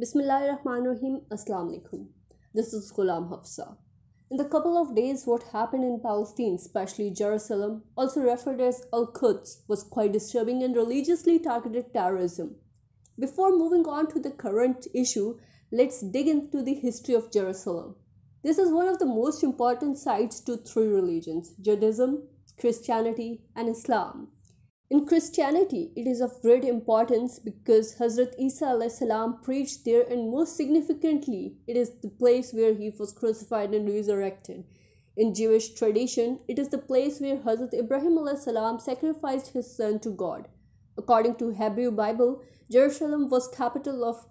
Bismillahirrahmanirrahim. Assalamu alaikum. This is Ghulam Hafsa. In the couple of days, what happened in Palestine, especially Jerusalem, also referred as Al Quds, was quite disturbing and religiously targeted terrorism. Before moving on to the current issue, let's dig into the history of Jerusalem. This is one of the most important sites to three religions Judaism, Christianity, and Islam. In Christianity, it is of great importance because Hazrat Isa salam preached there, and most significantly, it is the place where he was crucified and resurrected. In Jewish tradition, it is the place where Hazrat Ibrahim salam sacrificed his son to God. According to Hebrew Bible, Jerusalem was capital of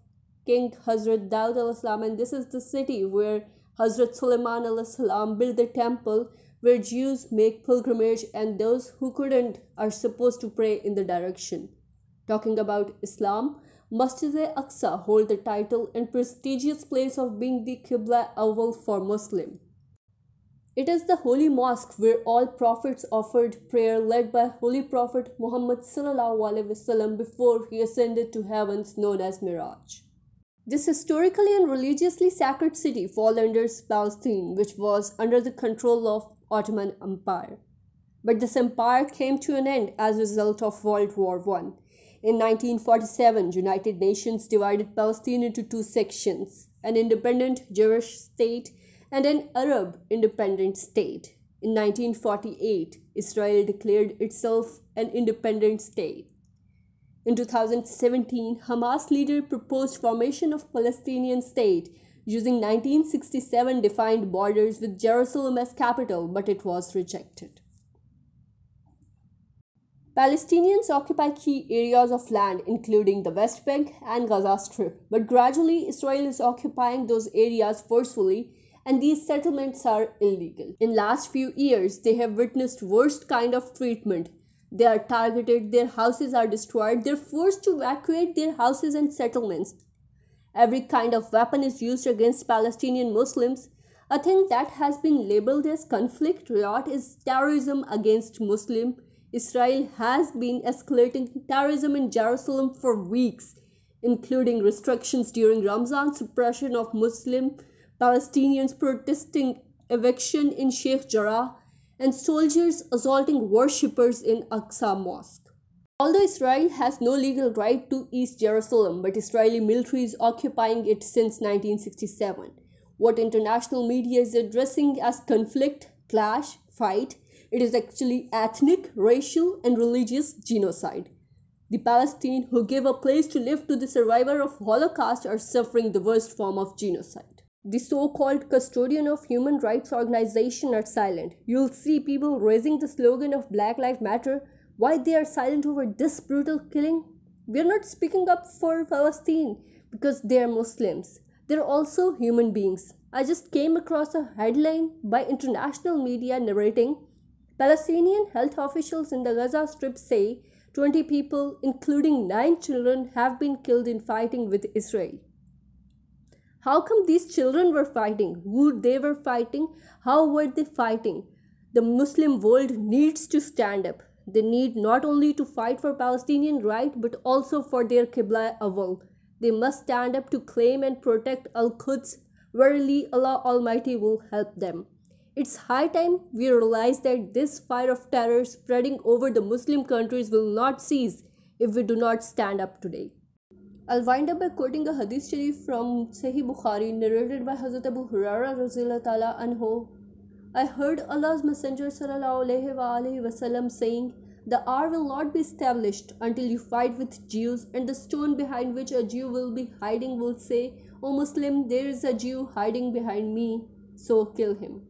King Hazrat Dawud salam, and this is the city where Hazrat Sulaiman salam built the temple where Jews make pilgrimage and those who couldn't are supposed to pray in the direction. Talking about Islam, Masjid Al Aqsa hold the title and prestigious place of being the Qibla oval for Muslim. It is the holy mosque where all prophets offered prayer led by Holy Prophet Muhammad wasallam before he ascended to heavens known as Miraj. This historically and religiously sacred city fall under Palestine, which was under the control of Ottoman Empire. But this empire came to an end as a result of World War I. In 1947, United Nations divided Palestine into two sections, an independent Jewish state and an Arab independent state. In 1948, Israel declared itself an independent state. In 2017, Hamas leader proposed formation of Palestinian state using 1967 defined borders with Jerusalem as capital, but it was rejected. Palestinians occupy key areas of land, including the West Bank and Gaza Strip, but gradually Israel is occupying those areas forcefully and these settlements are illegal. In last few years, they have witnessed worst kind of treatment. They are targeted, their houses are destroyed, they're forced to evacuate their houses and settlements. Every kind of weapon is used against Palestinian Muslims. A thing that has been labeled as conflict riot is terrorism against Muslim. Israel has been escalating terrorism in Jerusalem for weeks, including restrictions during Ramzan, suppression of Muslim Palestinians protesting eviction in Sheikh Jarrah, and soldiers assaulting worshippers in Aqsa Mosque. Although Israel has no legal right to East Jerusalem, but Israeli military is occupying it since 1967. What international media is addressing as conflict, clash, fight, it is actually ethnic, racial, and religious genocide. The Palestinians who gave a place to live to the survivor of Holocaust are suffering the worst form of genocide. The so-called custodian of human rights organization are silent. You'll see people raising the slogan of Black Lives Matter why they are silent over this brutal killing? We are not speaking up for Palestine because they are Muslims. They're also human beings. I just came across a headline by international media narrating Palestinian health officials in the Gaza Strip say 20 people, including 9 children, have been killed in fighting with Israel. How come these children were fighting? Who they were fighting? How were they fighting? The Muslim world needs to stand up. They need not only to fight for Palestinian right but also for their Qibla Awal. They must stand up to claim and protect Al Quds. Verily, Allah Almighty will help them. It's high time we realize that this fire of terror spreading over the Muslim countries will not cease if we do not stand up today. I'll wind up by quoting a hadith sharif from Sahih Bukhari narrated by Hazrat Abu Hurairah Anho I heard Allah's Messenger وسلم, saying, The hour will not be established until you fight with Jews, and the stone behind which a Jew will be hiding will say, O Muslim, there is a Jew hiding behind me, so kill him.